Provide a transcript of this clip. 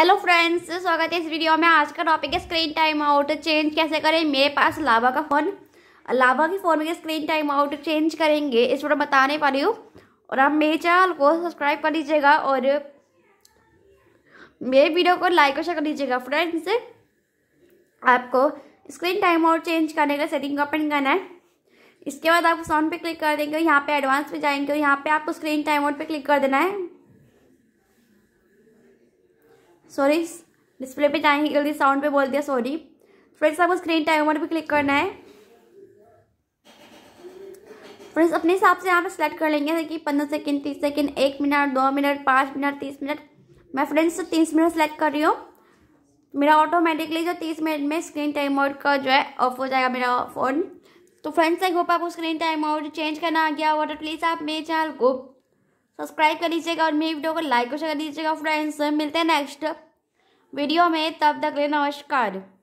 hello friends स्वागत है इस वीडियो में आज का टॉपिक है स्क्रीन टाइम आउट चेंज कैसे करें मेरे पास लावा का फ़ोन लावा के फ़ोन में स्क्रीन टाइम आउट चेंज करेंगे इस पर बताने वाली हूँ और आप मेरे चैनल को सब्सक्राइब कर लीजिएगा और मेरे वीडियो को लाइक और शेयर कर लीजिएगा फ्रेंड्स आपको स्क्रीन टाइम आउट चेंज करने का सेटिंग ओपन करना है इसके बाद आप साउंड पे क्लिक कर देंगे यहाँ पर एडवांस पर जाएंगे और यहाँ पे आपको स्क्रीन टाइम आउट पर क्लिक कर देना है सॉरी डिस्प्ले पे जाएंगे जल्दी साउंड पे बोल दिया सॉरी फ्रेंड्स आपको स्क्रीन टाइमर पे क्लिक करना है फ्रेंड्स अपने हिसाब से यहाँ पे सेलेक्ट कर लेंगे कि पंद्रह सेकेंड तीस सेकेंड एक मिनट दो मिनट पाँच मिनट तीस मिनट मैं फ्रेंड्स तीस मिनट सेलेक्ट कर रही हूँ मेरा ऑटोमेटिकली जो तीस मिनट में स्क्रीन टाइम आउट का जो है ऑफ हो जाएगा मेरा फ़ोन तो फ्रेंड्स आई होप आपको स्क्रीन टाइम आउट चेंज करना आ गया हुआ तो प्लीज़ आप मेरे चैनल को सब्सक्राइब कर लीजिएगा और मेरी वीडियो को लाइक और शेयर कर दीजिएगा फ्रेंड्स मिलते हैं नेक्स्ट वीडियो में तब तक ले नमस्कार